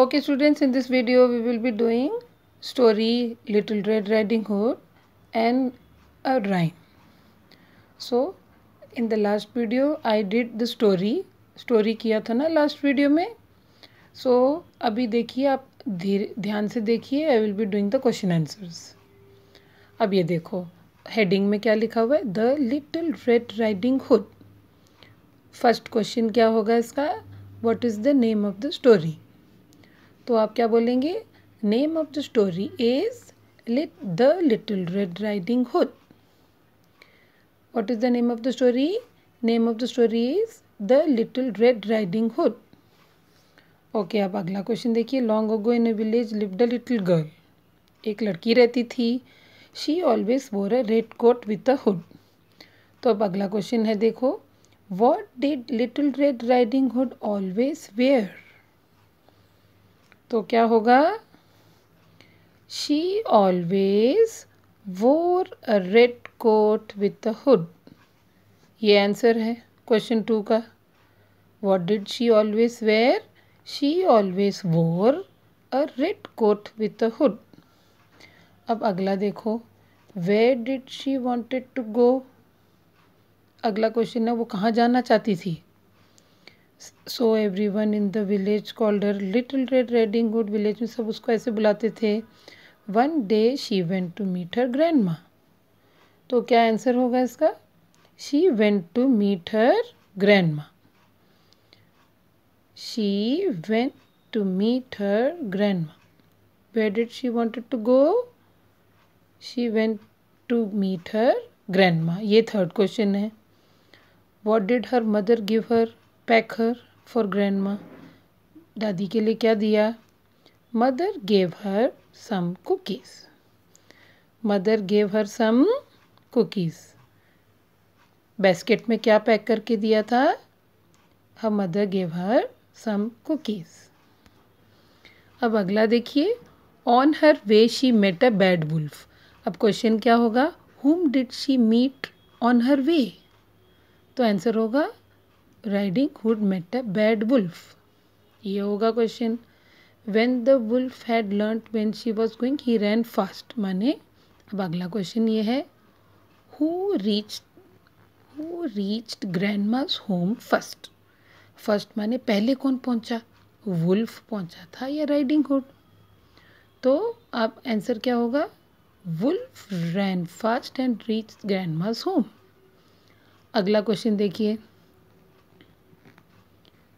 Okay students in this video we will be doing story Little Red Riding Hood and a rhyme. So in the last video I did the story. Story किया था ना last video में. So अभी देखिए आप धीरे ध्यान से देखिए I will be doing the question answers अब ये देखो हेडिंग में क्या लिखा हुआ है the little red riding hood first question क्या होगा इसका what is the name of the story तो आप क्या बोलेंगे name of the story is lit the little red riding hood what is the name of the story name of the story is the little red riding hood okay आप अगला question देखिए long ago in a village live the little girl एक लड़की रहती थी she always bore a red coat with a hood तो अब अगला क्वेश्चन है देखो what did little red riding hood always wear तो क्या होगा she always wore a red coat with a hood ये आंसर है क्वेश्चन टू का what did she always wear she always wore a red coat with a hood अब अगला देखो where did she wanted to go अगला question है वो कहाँ जाना चाहती थी so every one in the village called her little red riding hood village में सब उसको ऐसे बुलाते थे one day she went to meet her grandma तो क्या आंसर होगा इसका she went to meet her grandma to meet her grandma where did she wanted to go she went to meet her grandma ये third question है what did her mother give her pack her for grandma दादी के लिए क्या दिया mother gave her some cookies mother gave her some cookies basket में क्या pack करके दिया था her mother gave her some cookies अब अगला देखिए on her way she met a bad wolf अब क्वेश्चन क्या होगा whom did she meet on her वे तो आंसर होगा riding hood met a bad wolf ये होगा question when the wolf had learn when she was going he ran fast माने अब अगला क्वेश्चन ये है who reach who reached grandma's home first first माने पहले कौन पहुंचा वुल्फ पहुंचा था या राइडिंग हुड तो अब आंसर क्या होगा wolf ran fast and reach grandma's home अगला क्वेश्चन देखिए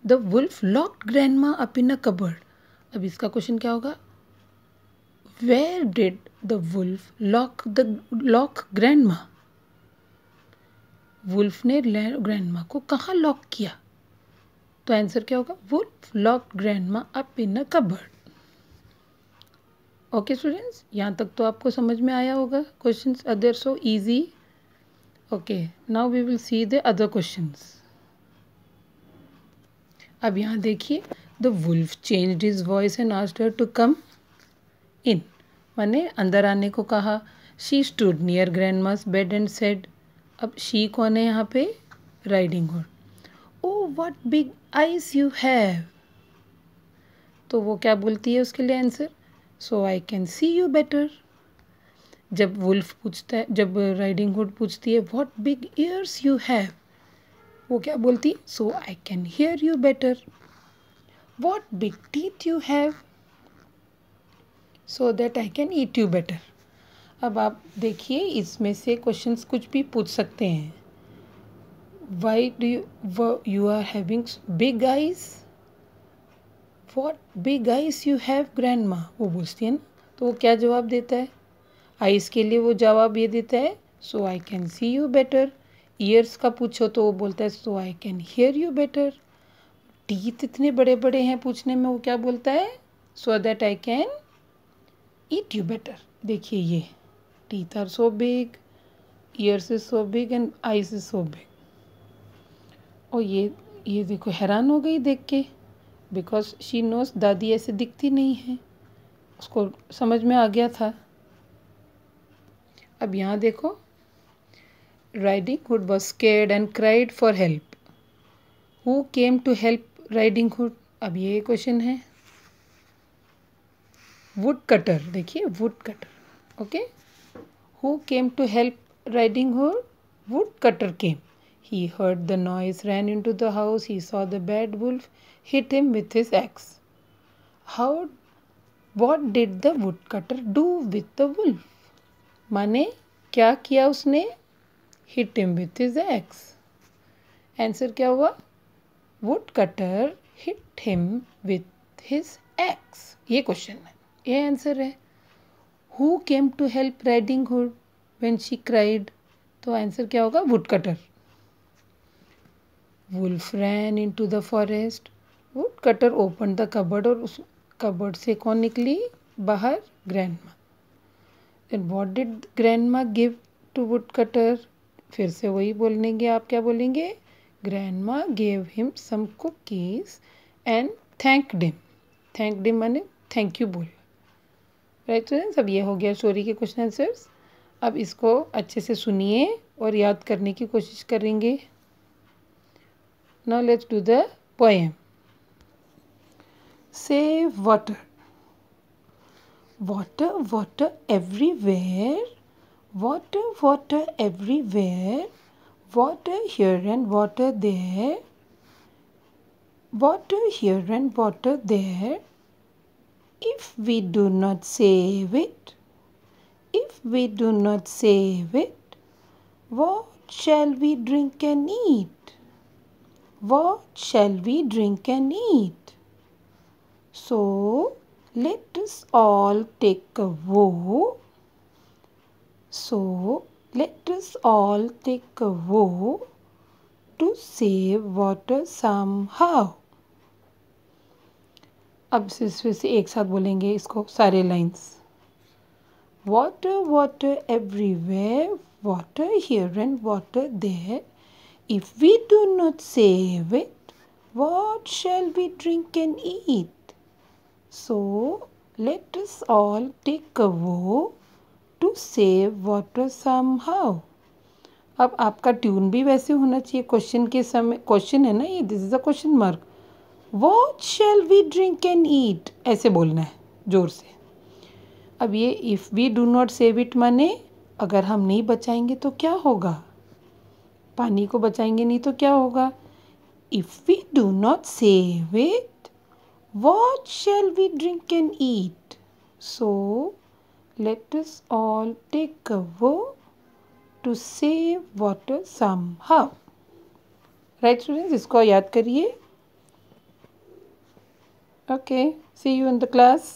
the wolf locked ma up in a cupboard अब इसका क्वेश्चन क्या होगा where did the wolf lock the lock grandma wolf ने ग्रैंड मा को कहाँ लॉक किया तो आंसर क्या होगा wolf lock ma up in a cupboard okay students यहाँ तक तो आपको समझ में आया होगा questions other so easy okay now we will see the other questions अब यहाँ देखिए the wolf change his voice and asked her to come in मैंने अंदर आने को कहा she stood near grandma's bed and said अब शी कौन है यहाँ पे riding horn oh what big eyes you have तो वो क्या बोलती है उसके लिए answer so I can see you better जब वुल्फ पूछता है जब राइडिंग हुड पूछती है what big ears you have वो क्या बोलती so I can hear you better what big teeth you have so that I can eat you better अब आप देखिए इसमें से क्वेश्चंस कुछ भी पूछ सकते हैं why do you you are having big eyes what big eyes you have grandma वो पूछती है ना तो वो क्या जवाब देता है आइस के लिए वो जवाब ये देता है so I can see you better ears का पूछो तो वो बोलता है so I can hear you better teeth इतने बड़े बड़े हैं पूछने में वो क्या बोलता है so that I can eat you better देखिए ये teeth are so big ears is so big and eyes is so big और ये ये देखो हैरान हो गई देख के बिकॉज शी नोस दादी ऐसे दिखती नहीं है उसको समझ में आ गया था अब यहाँ देखो Riding Hood was scared and cried for help. Who came to help Riding Hood? अब ये क्वेश्चन है वुड कटर देखिए woodcutter okay who came to help riding hood woodcutter came he heard the noise ran into the house he saw the bad wolf hit him with his axe how what did the woodcutter do with the wolf माने क्या किया उसने hit him with his axe answer क्या हुआ woodcutter hit him with his axe ये question है ये answer है who came to help riding hood when she cried तो आंसर क्या होगा woodcutter wolf ran into the forest woodcutter open the cupboard और उस cupboard से कौन निकली बाहर grandma then what did grandma give to woodcutter फिर से वही बोलेंगे आप क्या बोलेंगे grandma gave him some cookies and thank them thank them मैंने थैंक यू बोल राइट स्टूडेंट्स अब ये हो गया स्टोरी के क्वेश्चन आंसर्स अब इसको अच्छे से सुनिए और याद करने की कोशिश करेंगे now let's do the poem save water water water everywhere water water everywhere water here and water there water here and water there if we do not save it if we do not save it what shall we drink and eat what shall we drink and eat so let us all take a vow so let us all take a vow to save water somehow. अब इसमें से एक साथ बोलेंगे इसको सारे lines water water everywhere water here and water there if we do not save it what shall we drink and eat so let us all take a vow to save water somehow अब आपका tune भी वैसे होना चाहिए question के समय question है ना ये this is a question mark what shall we drink and eat ऐसे बोलना है ज़ोर से अब ये if we do not save it माने अगर हम नहीं बचाएंगे तो क्या होगा पानी को बचाएंगे नहीं तो क्या होगा if we do not save it what shall we drink and eat so let us all take a vow to save water somehow. right students isko yaad kariye okay see you in the class